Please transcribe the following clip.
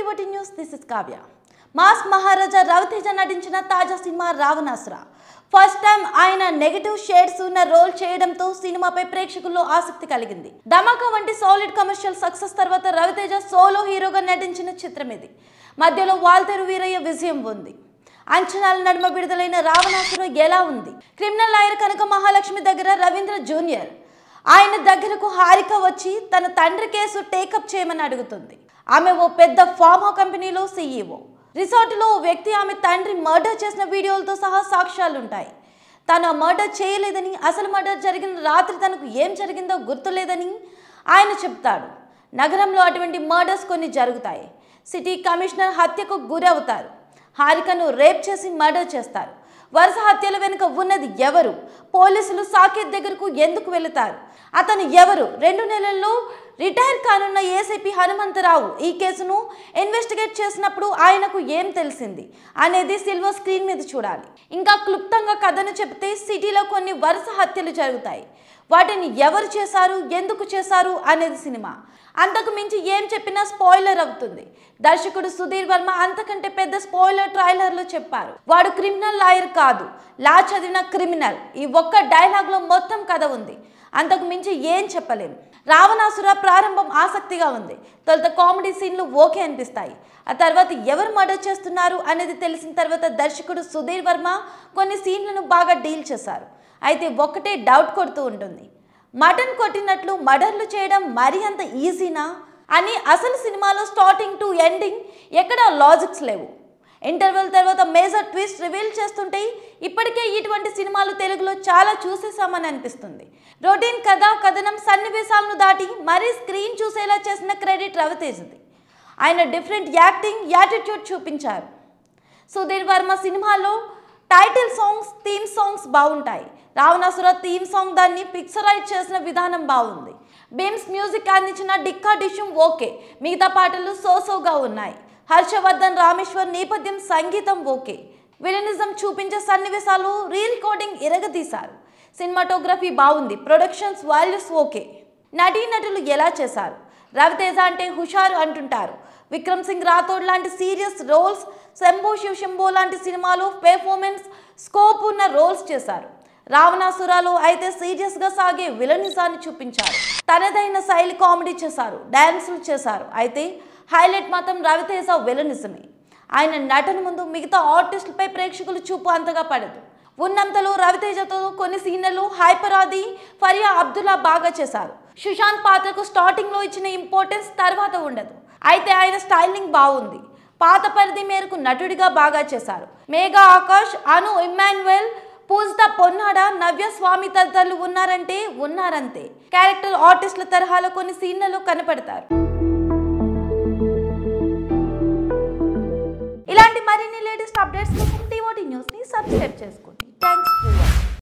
TV news this is Kavya mass Maharaja Ravi Teja నటించిన తాజా cinema Ravanasura first time ఆయన నెగటివ్ షేడ్స్ ఉన్న రోల్ చేయడంతో సినిమాపై ప్రేక్షకుల్లో ఆసక్తి కలిగింది ధమాకా వంటి సాలిడ్ కమర్షియల్ సక్సెస్ తర్వాత రవితేజ సోలో హీరోగా నటించిన చిత్రం ఇది మధ్యలో వాల్తేరు వీరయ్య విజయం ఉంది అంచనాల నడుమ విడుదలైన రావణాసుర ఎలా ఉంది క్రిమినల్ లాయర్ కనుక మహాలక్ష్మి దగ్గర రవీంద్ర జూనియర్ ఆయన దగ్గరకు హారిక వచ్చి తన తండ్రి కేసు టేకప్ చేయమని అడుగుతుంది ఆమె ఓ పెద్ద ఫార్మా కంపెనీలో సీఈఓ రిసార్ట్లో వ్యక్తి ఆమె తండ్రి మర్డర్ చేసిన వీడియోలతో సహా సాక్ష్యాలుంటాయి తను ఆ మర్డర్ చేయలేదని అసలు మర్డర్ జరిగిన రాత్రి తనకు ఏం జరిగిందో గుర్తులేదని ఆయన చెప్తాడు నగరంలో అటువంటి మర్డర్స్ కొన్ని జరుగుతాయి సిటీ కమిషనర్ హత్యకు గురవుతారు హారికను రేప్ చేసి మర్డర్ చేస్తారు వరుస హత్యల వెనుక ఉన్నది ఎవరు పోలీసులు సాకేత్ దగ్గరకు ఎందుకు వెళుతారు అతను ఎవరు రెండు నెలల్లో రిటైర్ కానున్న ఏసీపీ హనుమంతరావు ఈ కేసును ఇన్వెస్టిగేట్ చేసినప్పుడు ఆయనకు ఏం తెలిసింది అనేది సిల్వర్ స్క్రీన్ మీద చూడాలి ఇంకా క్లుప్తంగా కథను చెబితే సిటీలో కొన్ని వరుస హత్యలు జరుగుతాయి వాటిని ఎవరు చేశారు ఎందుకు చేశారు అనేది సినిమా అంతకు మించి ఏం చెప్పినా స్పాయిలర్ అవుతుంది దర్శకుడు సుధీర్ వర్మ అంతకంటే పెద్ద స్పాయిలర్ ట్రైలర్లో చెప్పారు వాడు క్రిమినల్ లాయర్ కాదు లా చదివిన క్రిమినల్ ఈ ఒక్క డైలాగ్లో మొత్తం కథ ఉంది అంతకు మించి ఏం చెప్పలేము రావణాసుర ప్రారంభం ఆసక్తిగా ఉంది తొలుత కామెడీ సీన్లు ఓకే అనిపిస్తాయి ఆ తర్వాత ఎవరు మర్డర్ చేస్తున్నారు అనేది తెలిసిన తర్వాత దర్శకుడు సుధీర్ వర్మ కొన్ని సీన్లను బాగా డీల్ చేశారు అయితే ఒకటే డౌట్ కొడుతూ ఉంటుంది మటన్ కొట్టినట్లు మర్డర్లు చేయడం మరీ అంత ఈజీనా అని అసలు సినిమాలో స్టార్టింగ్ టు ఎండింగ్ ఎక్కడా లాజిక్స్ లేవు ఇంటర్వెల్ తర్వాత మేజర్ ట్విస్ట్ రివీల్ చేస్తుంటే ఇప్పటికే ఇటువంటి సినిమాలు తెలుగులో చాలా చూసేసామని అనిపిస్తుంది రొటీన్ కథ కథనం సన్నివేశాలను దాటి మరీ స్క్రీన్ చూసేలా చేసిన క్రెడిట్ రవితేజ్ది ఆయన డిఫరెంట్ యాక్టింగ్ యాటిట్యూడ్ చూపించారు సుధీర్ వర్మ సినిమాలో టైటిల్ సాంగ్స్ థీమ్ సాంగ్స్ బాగుంటాయి రావణాసుర థీమ్ సాంగ్ దాన్ని పిక్చరైజ్ చేసిన విధానం బాగుంది బీమ్స్ మ్యూజిక్ అందించిన డిక్కా డిషుమ్ ఓకే మిగతా పాటలు సోసోగా ఉన్నాయి హర్షవర్ధన్ రామేశ్వర్ నేపథ్యం సంగీతం ఓకే విలనిజం చూపించే సన్నివేశాలు రికార్డింగ్ ఎరగదీశారు సినిమాటోగ్రఫీ బాగుంది ప్రొడక్షన్స్ వాల్యూస్ ఓకే నటీనటులు ఎలా చేశారు రవితేజ అంటే హుషారు అంటుంటారు విక్రమ్ సింగ్ రాథోడ్ లాంటి సీరియస్ రోల్స్ శంభో శివ శంభో లాంటి సినిమాలు పెర్ఫార్మెన్స్ స్కోప్ ఉన్న రోల్స్ చేశారు రావణాసురాలు అయితే సీరియస్గా సాగే విలనిజాన్ని చూపించారు తనదైన శైలి కామెడీ చేశారు డ్యాన్సులు చేశారు అయితే హైలైట్ మాత్రం రవితేజ విలనిజమే ఆయన నటన ముందు మిగతా ఆర్టిస్టులపై ప్రేక్షకులు చూపు అంతగా పడదు ఉన్నంతలో రవితేజతో కొన్ని సీన్లు హైపర్ ఆది ఫరియా అబ్దుల్లా బాగా చేశారు సుశాంత్ పాత్రకు స్టార్టింగ్లో ఇచ్చిన ఇంపార్టెన్స్ తర్వాత ఉండదు అయితే ఆయన స్టైలింగ్ బాగుంది పాత పరిధి మేరకు నటుడిగా బాగా చేశారు మేఘా ఆకాష్ అను ఇమాన్యుయల్ పూజిత పొన్నాడ నవ్య స్వామి తదితరులు ఉన్నారంటే ఉన్నారంతే క్యారెక్టర్ ఆర్టిస్టుల తరహాలో కొన్ని సీన్లలో కనపడతారు సెట్ చేసుకోండి